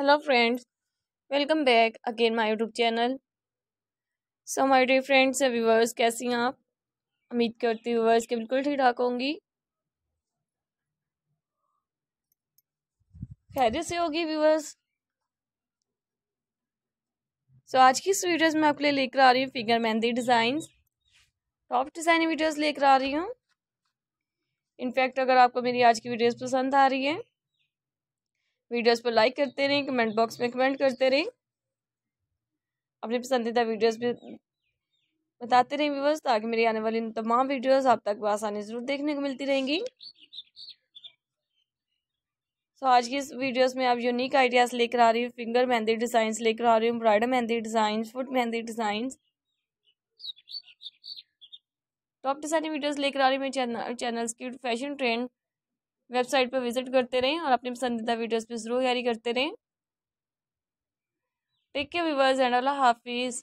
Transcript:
hello friends welcome back again my YouTube channel so my friends friends viewers कैसी हैं आप उम्मीद करती हूँ viewers के बिल्कुल ठीक ठाक होंगी खैरियत से होगी व्यूवर्स सो आज की इस वीडियोज में आपके लिए लेकर आ रही हूँ figure mehndi design top design videos लेकर आ रही हूँ इनफैक्ट अगर आपको मेरी आज की वीडियोज़ पसंद आ रही है वीडियोस पर लाइक करते रहें कमेंट बॉक्स में कमेंट करते रहें अपने पसंदीदा वीडियोस भी बताते रहें व्यूवर्स ताकि मेरी आने वाली तमाम वीडियोस आप तक आसानी ज़रूर देखने को मिलती रहेंगी सो आज की इस वीडियोस में आप यूनिक आइडियाज़ लेकर आ रही हूँ फिंगर मेहंदी डिज़ाइंस लेकर आ रही हूँ bridal mehndi designs foot mehndi designs top designing videos लेकर आ रही हूँ मेरे चैनल चैनल्स की फैशन ट्रेंड वेबसाइट पर विजिट करते रहें और अपनी पसंदीदा वीडियोज़ पर ज़रूर कैरी करते रहें टेक के व्यूवर्स एंड अल्लाह हाफिज़